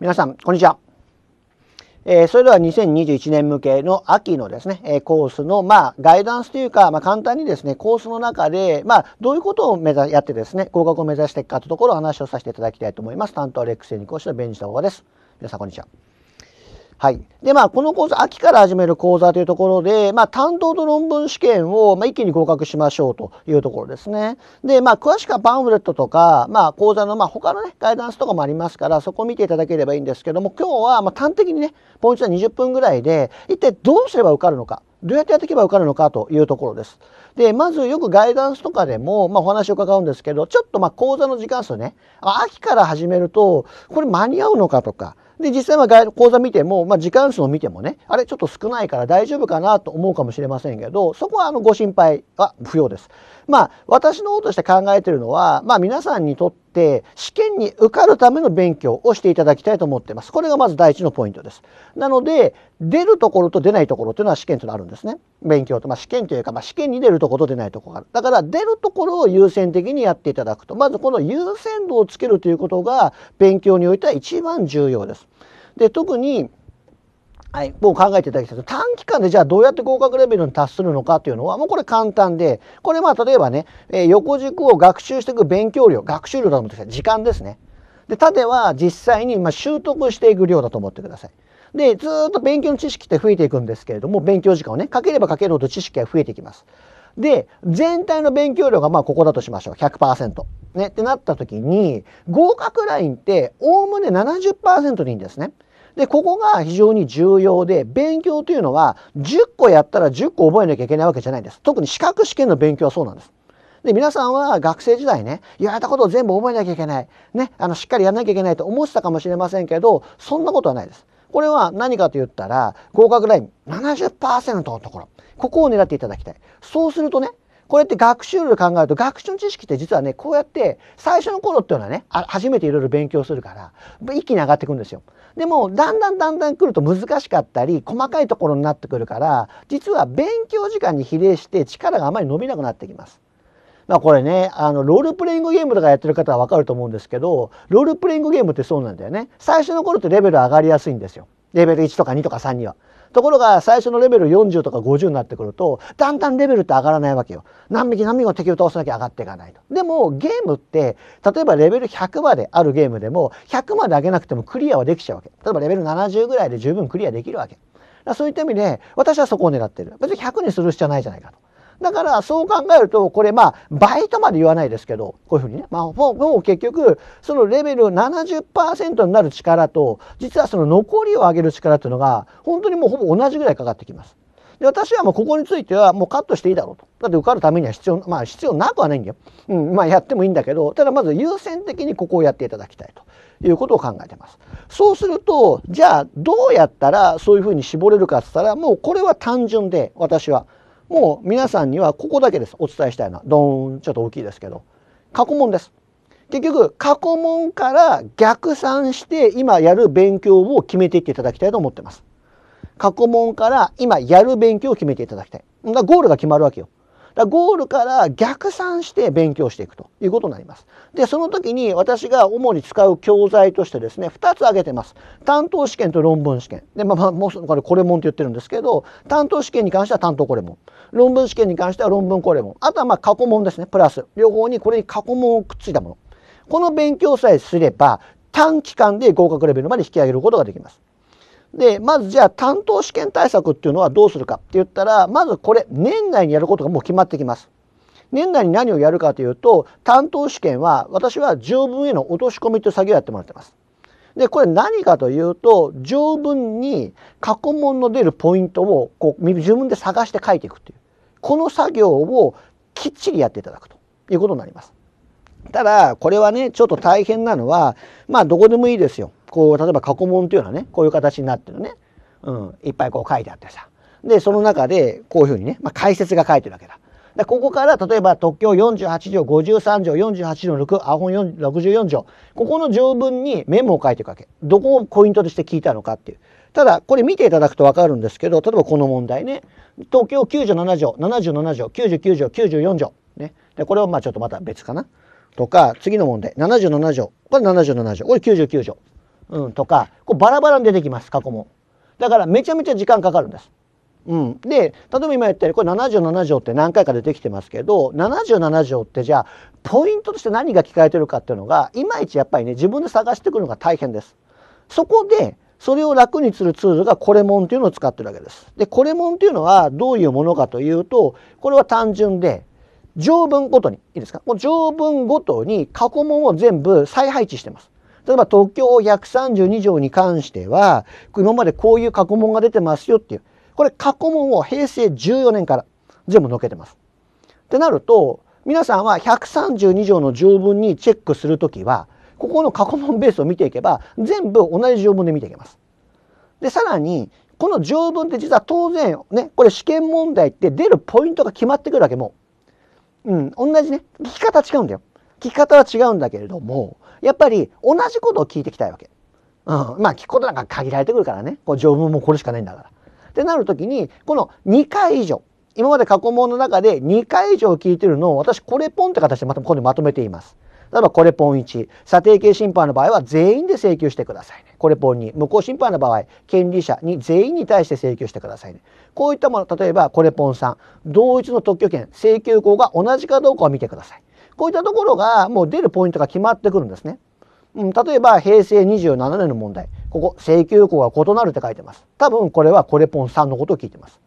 皆さん、こんにちは。えー、それでは2021年向けの秋のですね、えー、コースの、まあ、ガイダンスというか、まあ、簡単にですね、コースの中で、まあ、どういうことを目指、やってですね、合格を目指していくかというところを話をさせていただきたいと思います。担当レックスエニ講師のベンジタオです。皆さん、こんにちは。はい。で、まあ、この講座、秋から始める講座というところで、まあ、担当と論文試験を、まあ、一気に合格しましょうというところですね。で、まあ、詳しくはパンフレットとか、まあ、講座の、まあ、他のね、ガイダンスとかもありますから、そこを見ていただければいいんですけども、今日は、まあ、端的にね、ポイントは20分ぐらいで、一体どうすれば受かるのか。どうやってやっていけば受かるのかというところです。で、まずよくガイダンスとかでも、まあ、お話を伺うんですけど、ちょっとまあ講座の時間数ね、秋から始めると、これ間に合うのかとか、で、実際は講座見ても、まあ、時間数を見てもね、あれちょっと少ないから大丈夫かなと思うかもしれませんけど、そこはあのご心配は不要です。まあ、私の方として考えてるのは、まあ、皆さんにとっ、試験に受かるための勉強をしていただきたいと思っています。これがまず第一のポイントです。なので、出るところと出ないところというのは試験というのはあるんですね。勉強と、まあ、試験というか、まあ、試験に出るところと出ないところがある。だから、出るところを優先的にやっていただくと。まず、この優先度をつけるということが、勉強においては一番重要です。で、特に、はい、もう考えていただきたい短期間でじゃあどうやって合格レベルに達するのかというのはもうこれ簡単でこれまあ例えばね、えー、横軸を学習していく勉強量学習量だと思ってください時間ですね。で縦は実際にまあ習得していく量だと思ってください。でずっと勉強の知識って増えていくんですけれども勉強時間をねかければかけるほど知識が増えていきます。で全体の勉強量がまあここだとしましょう100%。ねってなった時に合格ラインっておおむね70%でいいんですね。でここが非常に重要で勉強というのは10個やったら10個覚えなきゃいけないわけじゃないんです特に資格試験の勉強はそうなんですで皆さんは学生時代ねやったことを全部覚えなきゃいけない、ね、あのしっかりやんなきゃいけないと思ってたかもしれませんけどそんなことはないですこれは何かと言ったら合格ライン70%のところここを狙っていただきたいそうするとねこれって学習で考えると学習の知識って実はねこうやって最初の頃っていうのはね初めていろいろ勉強するから一気に上がってくんですよ。でもだんだんだんだん来ると難しかったり細かいところになってくるから実は勉強時間に比例して力があまり伸びなくなってきます。まあこれね、あの、ロールプレイングゲームとかやってる方はわかると思うんですけど、ロールプレイングゲームってそうなんだよね。最初の頃ってレベル上がりやすいんですよ。レベル1とか2とか3には。ところが最初のレベル40とか50になってくるとだんだんレベルって上がらないわけよ。何匹何匹も敵を倒さなきゃ上がっていかないと。でもゲームって例えばレベル100まであるゲームでも100まで上げなくてもクリアはできちゃうわけ。例えばレベル70ぐらいで十分クリアできるわけ。そういった意味で私はそこを狙ってる。別に100にする必要ないじゃないかと。だからそう考えると、これまあバイトまで言わないですけど、こういうふうにね、まあほぼ結局、そのレベル70%になる力と、実はその残りを上げる力というのが、本当にもうほぼ同じぐらいかかってきます。で私はもうここについてはもうカットしていいだろうと。だって受かるためには必要、まあ必要なくはないんだよ。うん、まあやってもいいんだけど、ただまず優先的にここをやっていただきたいということを考えてます。そうすると、じゃあどうやったらそういうふうに絞れるかって言ったら、もうこれは単純で、私は。もう皆さんにはここだけですお伝えしたいなドーンちょっと大きいですけど過去問です結局過去問から逆算して今やる勉強を決めていっていただきたいと思ってます過去問から今やる勉強を決めていただきたいだからゴールが決まるわけよだゴールから逆算して勉強していくということになります。で、その時に私が主に使う教材としてですね、2つ挙げてます。担当試験と論文試験。で、まあ、まあ、もうそのこれ、これもんって言ってるんですけど、担当試験に関しては担当これもん。論文試験に関しては論文これもん。あとはまあ、過去問ですね、プラス。両方にこれに過去問をくっついたもの。この勉強さえすれば、短期間で合格レベルまで引き上げることができます。で、まずじゃあ担当試験対策っていうのはどうするかって言ったら、まずこれ年内にやることがもう決まってきます。年内に何をやるかというと、担当試験は私は条文への落とし込みという作業をやってもらってます。で、これ何かというと、条文に過去問の出るポイントをこう自分で探して書いていくという。この作業をきっちりやっていただくということになります。ただ、これはね、ちょっと大変なのは、まあどこでもいいですよ。こう例えば過去問というのはねこういう形になってるね、うん、いっぱいこう書いてあってさでその中でこういうふうにね、まあ、解説が書いてるわけだ。でここから例えば特許48条53条48条6アホン64条ここの条文にメモを書いていくわけどこをポイントとして聞いたのかっていうただこれ見ていただくと分かるんですけど例えばこの問題ね東京97条77条99条94条ねでこれはまあちょっとまた別かなとか次の問題77条これ77条これ99条うん、とかこうバラバラに出てきます過去も。だからめちゃめちゃ時間かかるんです。うん、で例えば今言ったようにこれ77条って何回か出てきてますけど77条ってじゃあポイントとして何が聞かれてるかっていうのがいまいちやっぱりね自分で探してくるのが大変です。そこでそれを楽にするツールがコレモンていうのを使ってるわけです。でコレモンていうのはどういうものかというとこれは単純で条文ごとにいいですかもう条文ごとに過去問を全部再配置してます。例えば東京132条に関しては、今までこういう過去問が出てますよっていう。これ過去問を平成14年から全部のっけてます。ってなると、皆さんは132条の条文にチェックするときは、ここの過去問ベースを見ていけば、全部同じ条文で見ていけます。で、さらに、この条文って実は当然ね、これ試験問題って出るポイントが決まってくるわけもう。うん、同じね、聞き方違うんだよ。聞き方は違うんだけれども、やっぱり同じことを聞いてきたいわけ。うん。まあ聞くことなんか限られてくるからね。こう条文もこれしかないんだから。ってなるときに、この2回以上、今まで過去問の中で2回以上聞いてるのを私これポンって形でまたここでまとめています。例えばこれポン1、査定系審判の場合は全員で請求してくださいね。これポン2、無効審判の場合、権利者に全員に対して請求してくださいね。こういったもの、例えばこれポン3、同一の特許権、請求項が同じかどうかを見てください。こういったところがもう出るポイントが決まってくるんですね。うん、例えば平成27年の問題ここ請求項が異なるって書いてます多分これはコレポン3のことを聞いてます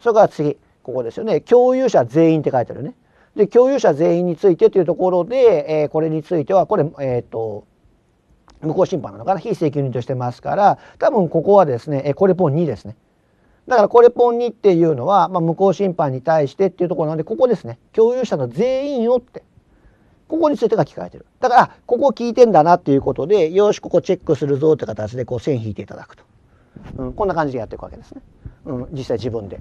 それから次ここですよね共有者全員って書いてあるねで共有者全員についてというところで、えー、これについてはこれえっ、ー、と無効審判なのかな非請求人としてますから多分ここはですね、えー、コレポン2ですねだからコレポン2っていうのは、まあ、無効審判に対してっていうところなんでここですね共有者の全員をってここについてが聞かれてる。だから、ここ聞いてんだなっていうことで、よし、ここチェックするぞって形でこう線引いていただくと。うん、こんな感じでやっていくわけですね。うん、実際自分で。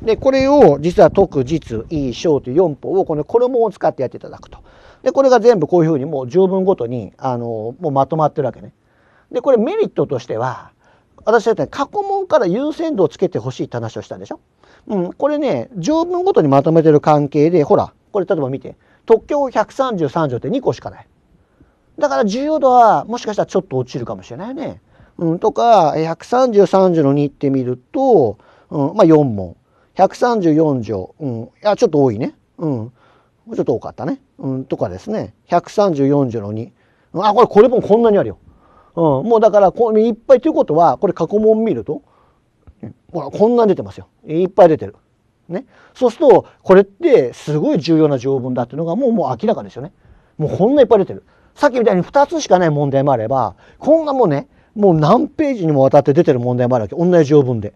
で、これを実は特、実、意、小という4歩をこの衣を使ってやっていただくと。で、これが全部こういうふうにもう条文ごとに、あの、もうまとまってるわけね。で、これメリットとしては、私だって過去問から優先度をつけてほしいって話をしたんでしょうん、これね、条文ごとにまとめてる関係で、ほら、これ例えば見て、特許法133条って2個しかない。だから重要度はもしかしたらちょっと落ちるかもしれないね。うん、とか、133条の2ってみると、うん、まあ4問。134条、うん、いや、ちょっと多いね。うん。ちょっと多かったね。うん、とかですね。134条の2。あ、これ、これもこんなにあるよ。うん、もうだからこ、いっぱいということは、これ過去問見ると、ほら、こんなに出てますよ。いっぱい出てる。ね。そうすると、これってすごい重要な条文だっていうのがもうもう明らかですよね。もうこんないっぱい出てる。さっきみたいに2つしかない問題もあれば、こんなもうね、もう何ページにもわたって出てる問題もあるわけ。同じ条文で。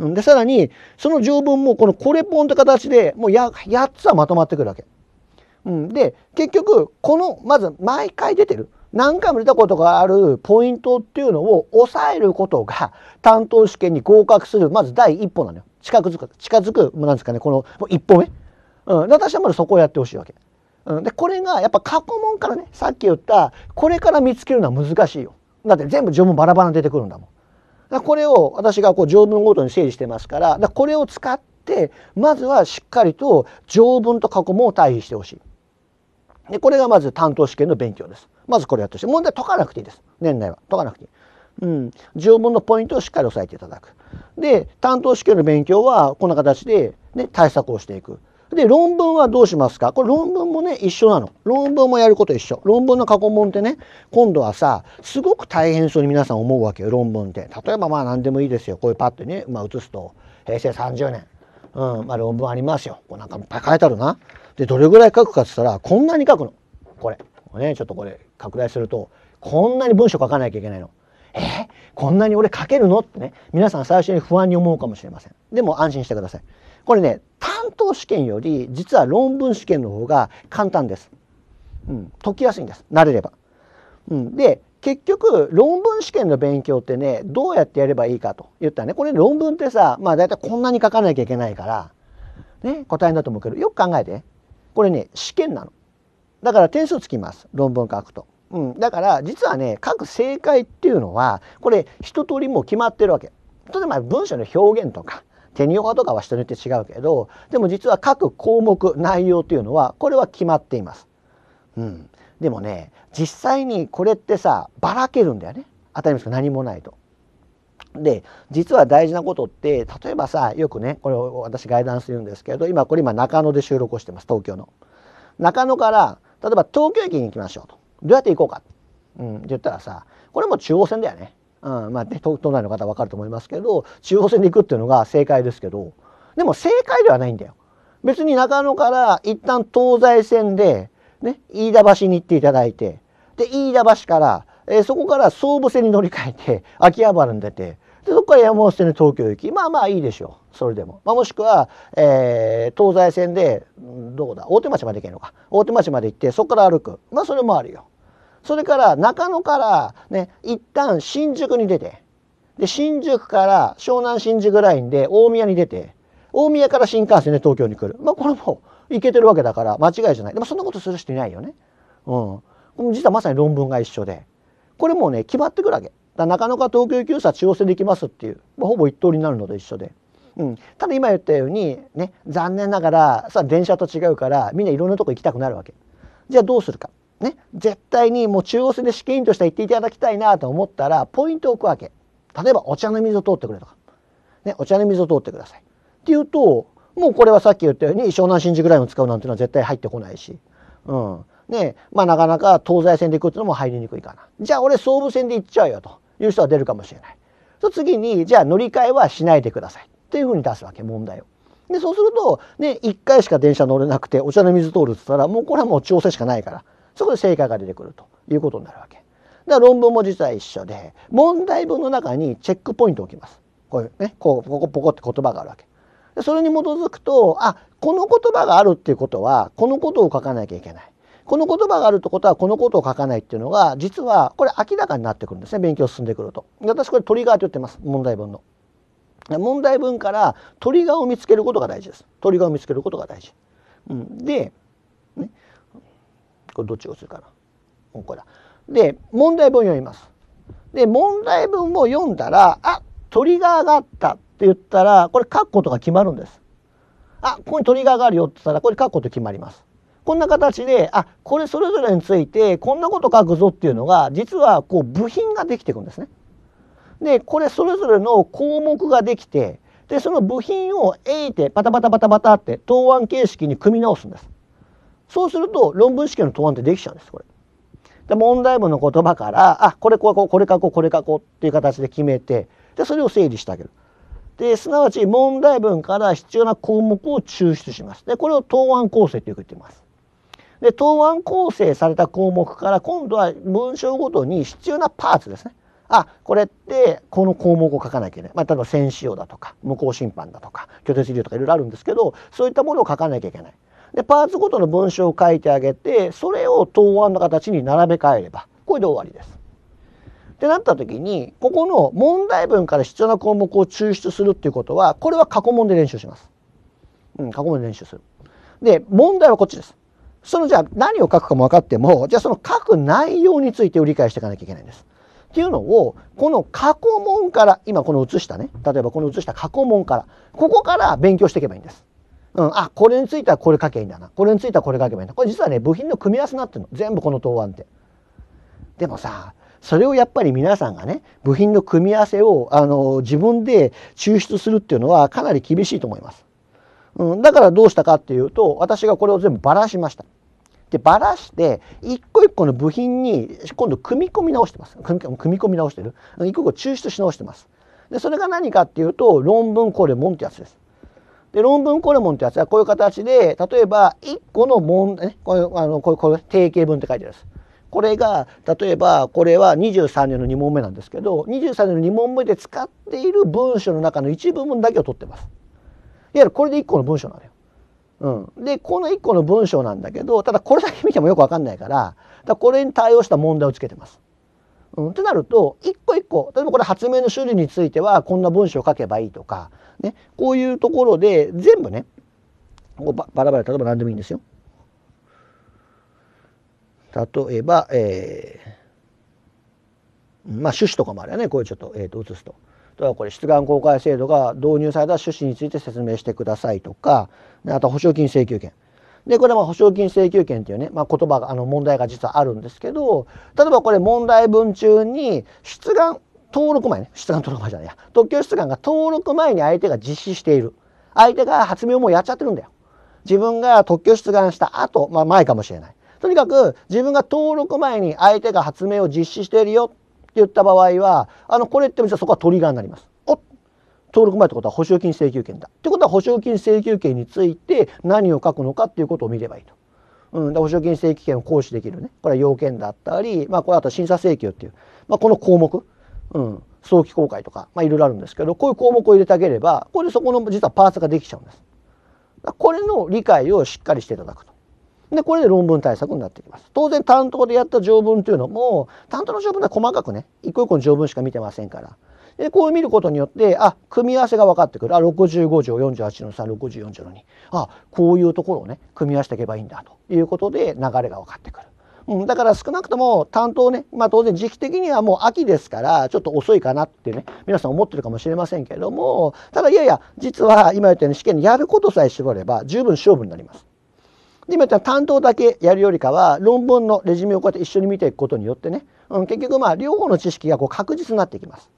で、さらに、その条文もこのこれポンって形で、もうや8つはまとまってくるわけ。うん、で、結局、この、まず毎回出てる。何回も出たことがあるポイントっていうのを抑えることが担当試験に合格するまず第一歩なのよ。近づく近づくなんですかねこの一歩目、うん、私はまだそこをやってほしいわけ、うん、でこれがやっぱ過去問からねさっき言ったこれから見つけるのは難しいよだって全部条文バラバラに出てくるんだもんだこれを私がこう条文ごとに整理してますからだこれを使ってまずはしっかりと条文と過去問を対比してほしいでこれがまず担当試験の勉強ですまずこれやってほしい問題解かなくていいです年内は解かなくていいうん、条文のポイントをしっかり押さえていただく。で担当試験の勉強はこんな形で、ね、対策をしていく。で論文はどうしますかこれ論文もね一緒なの。論文もやること一緒。論文の過去問ってね今度はさすごく大変そうに皆さん思うわけよ論文って。例えばまあ何でもいいですよこういうパッてね、まあ、写すと平成30年、うんまあ、論文ありますよ。こうなんかいっぱい書いてあるな。でどれぐらい書くかっつったらこんなに書くのこれ。ね、ちょっとこれ拡大するとこんなに文章書かなきゃいけないの。えこんなに俺書けるのってね、皆さん最初に不安に思うかもしれません。でも安心してください。これね、担当試験より実は論文試験の方が簡単です。うん、解きやすいんです。慣れれば。うん、で、結局論文試験の勉強ってねどうやってやればいいかと言ったらねこれ論文ってさまあ大体こんなに書かなきゃいけないから、ね、答えだと思うけどよく考えてこれね試験なのだから点数つきます論文書くとうん、だから実はね書く正解っていうのはこれ一通りもう決まってるわけ。例えば文章の表現とか手に法とかは人によって違うけどでも実は各項目内容というのはこれは決まっています。うん、でもね実際にこれってさばらけるんだよね当たり前ですけど何もないと。で実は大事なことって例えばさよくねこれ私ガイダンスするんですけど今これ今中野で収録をしてます東京の。中野から例えば東京駅に行きましょうと。どうやって行こうか、うん、って言ったらさこれも中央線だよね。うんまあね、都内の方分かると思いますけど中央線で行くっていうのが正解ですけどでも正解ではないんだよ。別に中野から一旦東西線で、ね、飯田橋に行っていただいてで飯田橋から、えー、そこから総武線に乗り換えて秋葉原に出てでそこから山本線で東京行きまあまあいいでしょうそれでも、まあ、もしくは、えー、東西線でどこだ大手町まで行けるのか大手町まで行ってそこから歩くまあそれもあるよ。それから中野からね、一旦新宿に出て、で、新宿から湘南新宿ラインで大宮に出て、大宮から新幹線で東京に来る。まあこれもいけてるわけだから間違いじゃない。でもそんなことする人いないよね。うん。実はまさに論文が一緒で。これもね、決まってくるわけ。だか中野か東京行きさ中央線で行きますっていう、まあ、ほぼ一通りになるので一緒で。うん、ただ今言ったようにね残念ながらさ電車と違うからみんないろんなとこ行きたくなるわけじゃあどうするかね、絶対にもう中央線で試験員として行っていただきたいなと思ったら、ポイントを置くわけ。例えば、お茶の水を通ってくれとか、ね、お茶の水を通ってください。っていうと、もうこれはさっき言ったように湘南新宿ラインを使うなんていうのは絶対入ってこないし、うん。ね、まあなかなか東西線で行くっていうのも入りにくいかな。じゃあ俺総武線で行っちゃうよという人は出るかもしれない。そ次に、じゃあ乗り換えはしないでください。っていうふうに出すわけ、問題を。で、そうすると、ね、1回しか電車乗れなくて、お茶の水通るって言ったら、もうこれはもう調整しかないから。そこで正解が出てくるということになるわけ。だから論文も実は一緒で問題文の中にチェックポイントを置きます。こういうねこうポコポコって言葉があるわけ。それに基づくとあこの言葉があるっていうことはこのことを書かなきゃいけない。この言葉があるってことはこのことを書かないっていうのが実はこれ明らかになってくるんですね勉強進んでくると。私これトリガーて言ってます問題文の。問題文からトリガーを見つけることが大事です。トリガーを見つけることが大事。うん、でこれどっちをするかな。うこれだ。で、問題文読みます。で、問題文を読んだら、あ、トリガーがあったって言ったら、これ書くことが決まるんです。あ、ここにトリガーがあるよって言ったら、これ書くこと決まります。こんな形で、あ、これそれぞれについて、こんなこと書くぞっていうのが、実はこう部品ができていくんですね。で、これそれぞれの項目ができて、で、その部品をえいてパタパタパタパタって答案形式に組み直すんです。そうすると論文試験の答案ってできちゃうんですこれ。で問題文の言葉からあこれこうこうこれ書こうこれ書こうっていう形で決めてでそれを整理してあげる。で、すなわち問題文から必要な項目を抽出します。で、これを答案構成とよく言っています。で、答案構成された項目から今度は文章ごとに必要なパーツですね。あ、これってこの項目を書かなきゃいけない。まあ、例えば戦使用だとか、無効審判だとか、拒絶理由とかいろいろあるんですけど、そういったものを書かなきゃいけない。でパーツごとの文章を書いてあげてそれを答案の形に並べ替えればこれで終わりです。ってなった時にここの問題文から必要な項目を抽出するっていうことはこれは過去問で練習します。うん、過去問で練習する。で問題はこっちです。そのじゃあ何を書くかも分かってもじゃあその書く内容についてを理解していかなきゃいけないんです。っていうのをこの過去問から今この写したね例えばこの写した過去問からここから勉強していけばいいんです。うん、あ、これについてはこれ書けばいいんだな。これについてはこれ書けばいいんだ。これ実はね、部品の組み合わせになってるの。全部この答案って。でもさ、それをやっぱり皆さんがね、部品の組み合わせを、あの、自分で抽出するっていうのはかなり厳しいと思います。うん、だからどうしたかっていうと、私がこれを全部ばらしました。で、ばらして、一個一個の部品に今度組み込み直してます。組み込み直してる。一個一個抽出し直してます。で、それが何かっていうと、論文これもんってやつです。で、論文コレモンってやつはこういう形で、例えば1個の問題ね、これ、あの、これ、これ、定型文って書いてあるんです。これが、例えば、これは23年の2問目なんですけど、23年の2問目で使っている文章の中の一部分だけを取ってます。いわゆるこれで1個の文章なのよ。うん、でこの1個の文章なんだけどただこれだけ見てもよく分かんないからだこれに対応した問題をつけてます。うん、ってなると一個一個例えばこれ発明の種類についてはこんな文章を書けばいいとかね、こういうところで全部ねバラバラ例えば何でもいいんですよ。例えば、えー、まあ趣旨とかもあるよねこういうちょっと,、えー、とすと。例えばこれ出願公開制度が導入された趣旨について説明してくださいとかあと保証金請求権でこれは保証金請求権っていうね、まあ、言葉があの問題が実はあるんですけど例えばこれ問題文中に出願登録前ね、出願登録前じゃないや、特許出願が登録前に相手が実施している。相手が発明をもうやっちゃってるんだよ。自分が特許出願した後、まあ前かもしれない。とにかく自分が登録前に相手が発明を実施しているよって言った場合は、あの、これって実はそこはトリガーになります。お登録前ってことは保証金請求権だ。ってことは保証金請求権について何を書くのかっていうことを見ればいいと。うん、で保証金請求権を行使できるね。これは要件だったり、まあこれあと審査請求っていう、まあこの項目。うん、早期公開とか、まあ、いろいろあるんですけどこういう項目を入れてあげればこれそこの実はパーツができちゃうんです。これの理解をしっかりしていただくと。でこれで論文対策になってきます。当然担当でやった条文というのも担当の条文は細かくね一個一個の条文しか見てませんから。でこう見ることによってあ組み合わせが分かってくるあ65条48の364条の2あこういうところをね組み合わせていけばいいんだということで流れが分かってくる。うん、だから少なくとも担当ね、まあ当然時期的にはもう秋ですから、ちょっと遅いかなってね、皆さん思ってるかもしれませんけれども、ただいやいや、実は今言ったように試験にやることさえ絞れば十分勝負になります。で、今言った担当だけやるよりかは、論文のレジュメをこうやって一緒に見ていくことによってね、うん、結局まあ両方の知識がこう確実になっていきます。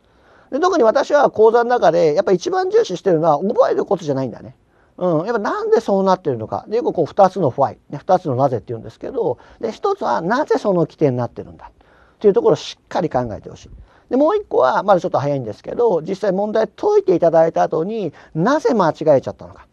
で特に私は講座の中で、やっぱり一番重視してるのは覚えることじゃないんだね。うん、やっぱなんでそうなってるのかでよくこう2つの「why」2つの「なぜ」っていうんですけどで1つはなぜその規定になってるんだっていうところをしっかり考えてほしい。でもう1個はまだちょっと早いんですけど実際問題解いていただいた後になぜ間違えちゃったのか。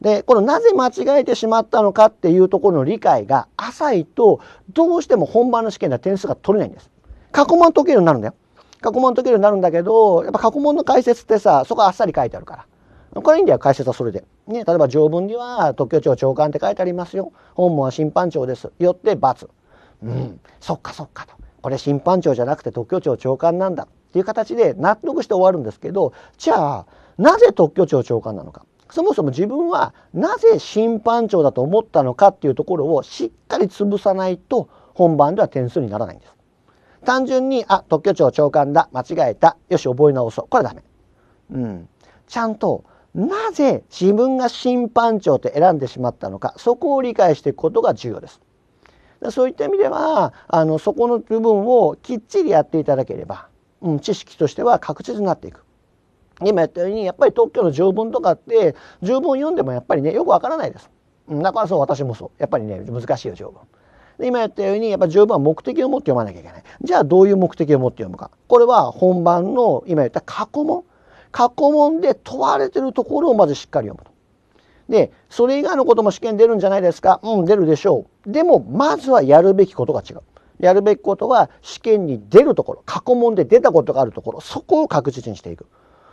でこのなぜ間違えてしまったのかっていうところの理解が浅いとどうしても本番の試験では点数が取れないんです。過去問解けるようになるんだよ。過去問解けるようになるんだけどやっぱ過去問の解説ってさそこはあっさり書いてあるから。これいいんだよ解説はそれで。ね、例えば条文には特許庁長官って書いてありますよ。本門は審判長です。よって罰。うん、そっかそっかと。これ審判長じゃなくて特許庁長官なんだっていう形で納得して終わるんですけど、じゃあなぜ特許庁長官なのか。そもそも自分はなぜ審判長だと思ったのかっていうところをしっかり潰さないと本番では点数にならないんです。単純に、あ、特許庁長官だ、間違えた、よし、覚え直そう。これダメ。うん。ちゃんとなぜ自分が審判長と選んでしまったのかそこを理解していくことが重要です。そういった意味ではあのそこの部分をきっちりやっていただければ、うん、知識としては確実になっていく。今やったようにやっぱり特許の条文とかって条文読んでもやっぱりねよくわからないです。だからそう私もそうやっぱりね難しいよ条文。で今やったようにやっぱ条文は目的を持って読まなきゃいけない。じゃあどういう目的を持って読むか。これは本番の今言った過去問。過去問で問われてるところをまずしっかり読むと。で、それ以外のことも試験出るんじゃないですかうん、出るでしょう。でも、まずはやるべきことが違う。やるべきことは試験に出るところ、過去問で出たことがあるところ、そこを確実にしていく。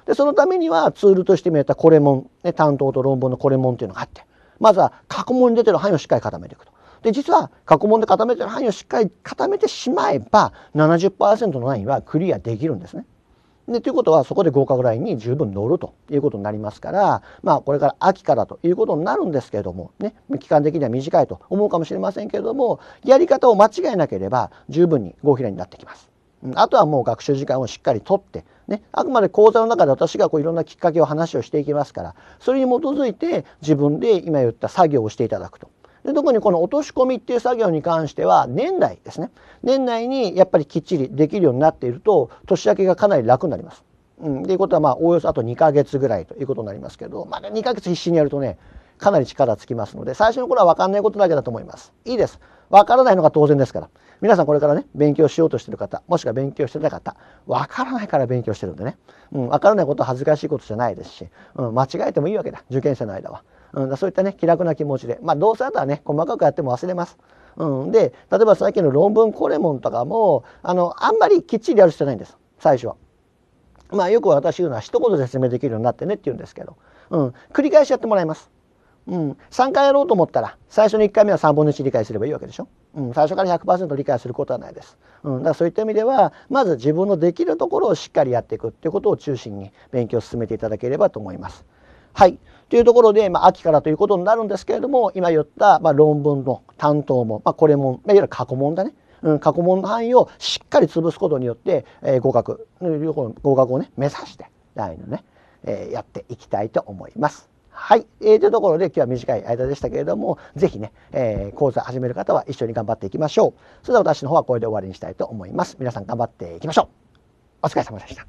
で、そのためにはツールとして見えたこれもね、担当と論文のこれもんっていうのがあって、まずは過去問に出てる範囲をしっかり固めていくと。で、実は過去問で固めてる範囲をしっかり固めてしまえば、70%のラインはクリアできるんですね。でということはそこで合格ラインに十分乗るということになりますから、まあ、これから秋からということになるんですけれども、ね、期間的には短いと思うかもしれませんけれどもやり方を間違えなければ十分に合否ラインになってきます。あとはもう学習時間をしっかりとって、ね、あくまで講座の中で私がこういろんなきっかけを話をしていきますからそれに基づいて自分で今言った作業をしていただくとで特にこの落とし込みっていう作業に関しては年内ですね年内にやっぱりきっちりできるようになっていると年明けがかなり楽になります。うん、っていうことはまあおおよそあと2ヶ月ぐらいということになりますけどまだ2ヶ月必死にやるとねかなり力つきますので最初の頃は分かんないことだけだと思います。いいです。分からないのが当然ですから皆さんこれからね勉強しようとしてる方もしくは勉強してな方分からないから勉強してるんでね、うん、分からないことは恥ずかしいことじゃないですし、うん、間違えてもいいわけだ受験生の間は。うん、そういったね気楽な気持ちでまあどうせあとはね細かくやっても忘れます。うん、で例えばさっきの論文コレモンとかもあのあんまりきっちりやる必要ないんです最初は。まあよく私言うのは一言で説明できるようになってねって言うんですけど、うん、繰り返しやってもらいます。うん、3回やろうと思ったら最初の1回目は3分の1理解すればいいわけでしょ、うん、最初から100%理解することはないです、うん、だからそういった意味ではまず自分のできるところをしっかりやっていくっていうことを中心に勉強を進めていただければと思いますはいというところで、まあ、秋からということになるんですけれども今言った、まあ、論文の担当も、まあ、これも、まいわゆる過去問だね、うん、過去問の範囲をしっかり潰すことによって、えー、合格合格をね目指して来のね、えー、やっていきたいと思います。はい、えー、というところで今日は短い間でしたけれども是非ね、えー、講座始める方は一緒に頑張っていきましょうそれでは私の方はこれで終わりにしたいと思います皆さん頑張っていきましょうお疲れ様でした